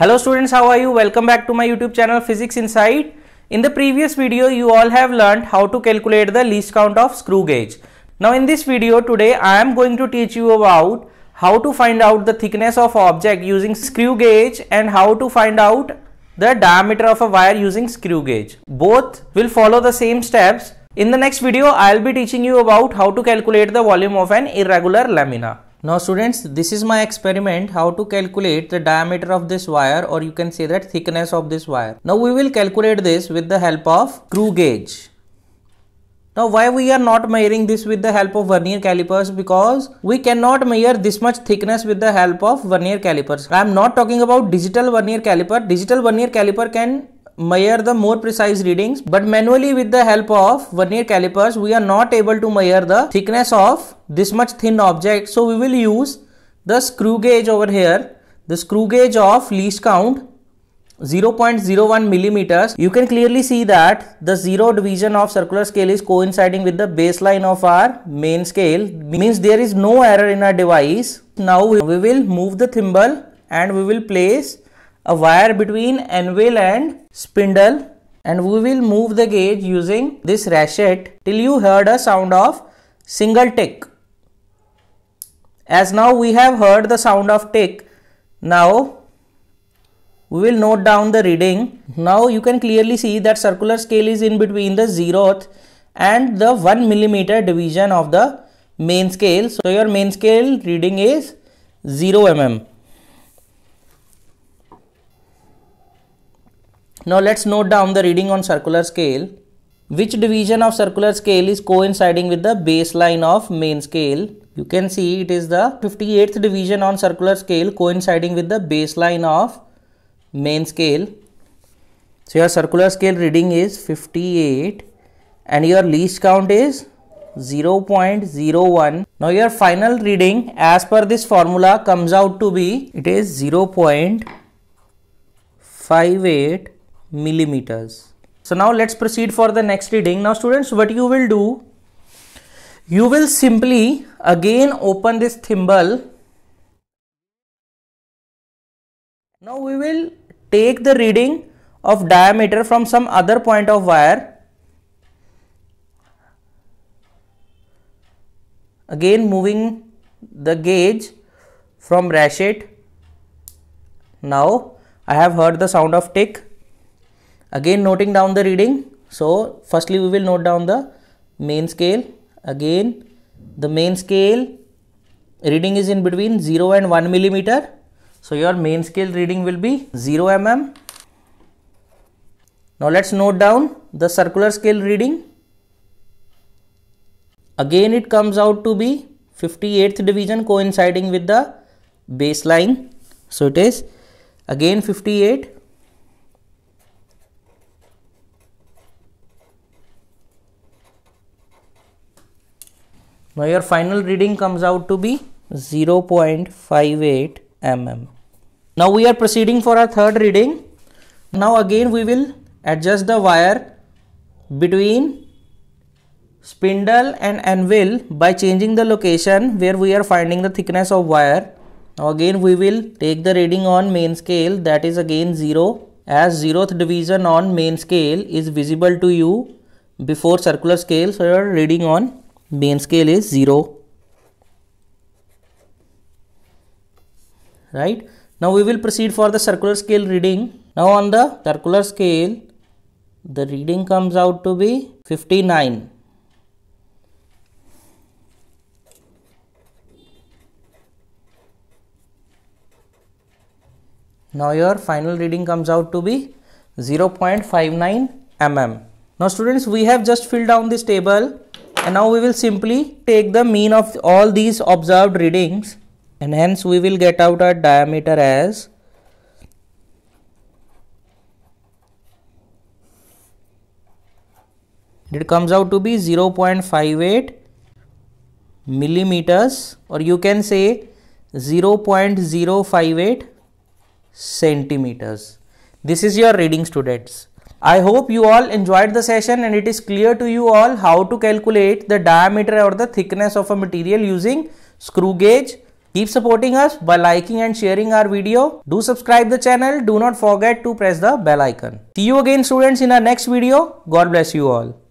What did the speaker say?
Hello students, how are you? Welcome back to my YouTube channel Physics Inside. In the previous video, you all have learned how to calculate the least count of screw gauge. Now in this video today, I am going to teach you about how to find out the thickness of object using screw gauge and how to find out the diameter of a wire using screw gauge. Both will follow the same steps. In the next video, I will be teaching you about how to calculate the volume of an irregular lamina. Now students, this is my experiment how to calculate the diameter of this wire or you can say that thickness of this wire. Now we will calculate this with the help of screw gauge. Now why we are not measuring this with the help of vernier calipers because we cannot measure this much thickness with the help of vernier calipers. I am not talking about digital vernier caliper. Digital vernier caliper can measure the more precise readings but manually with the help of vernier calipers we are not able to measure the thickness of this much thin object so we will use the screw gauge over here the screw gauge of least count 0.01 millimeters you can clearly see that the zero division of circular scale is coinciding with the baseline of our main scale means there is no error in our device now we will move the thimble and we will place a wire between anvil and spindle and we will move the gauge using this ratchet till you heard a sound of single tick. As now we have heard the sound of tick, now we will note down the reading. Now you can clearly see that circular scale is in between the zeroth and the 1 millimeter division of the main scale. So your main scale reading is 0 mm. Now let's note down the reading on circular scale. Which division of circular scale is coinciding with the baseline of main scale? You can see it is the 58th division on circular scale coinciding with the baseline of main scale. So your circular scale reading is 58 and your least count is 0.01. Now your final reading as per this formula comes out to be it is 0.58 millimeters. So now let's proceed for the next reading. Now students, what you will do, you will simply again open this thimble. Now we will take the reading of diameter from some other point of wire. Again moving the gauge from ratchet. Now I have heard the sound of tick again noting down the reading so firstly we will note down the main scale again the main scale reading is in between 0 and 1 millimeter so your main scale reading will be 0 mm now let's note down the circular scale reading again it comes out to be 58th division coinciding with the baseline so it is again 58 Now your final reading comes out to be 0.58 mm. Now we are proceeding for our third reading. Now again we will adjust the wire between spindle and anvil by changing the location where we are finding the thickness of wire. Now again we will take the reading on main scale that is again 0 as 0th division on main scale is visible to you before circular scale so your are reading on Bain scale is 0. Right. Now we will proceed for the circular scale reading. Now on the circular scale, the reading comes out to be 59. Now your final reading comes out to be 0.59 mm. Now students, we have just filled down this table and now we will simply take the mean of all these observed readings and hence we will get out our diameter as it comes out to be 0.58 millimeters or you can say 0.058 centimeters this is your reading students I hope you all enjoyed the session and it is clear to you all how to calculate the diameter or the thickness of a material using screw gauge. Keep supporting us by liking and sharing our video. Do subscribe the channel. Do not forget to press the bell icon. See you again students in our next video. God bless you all.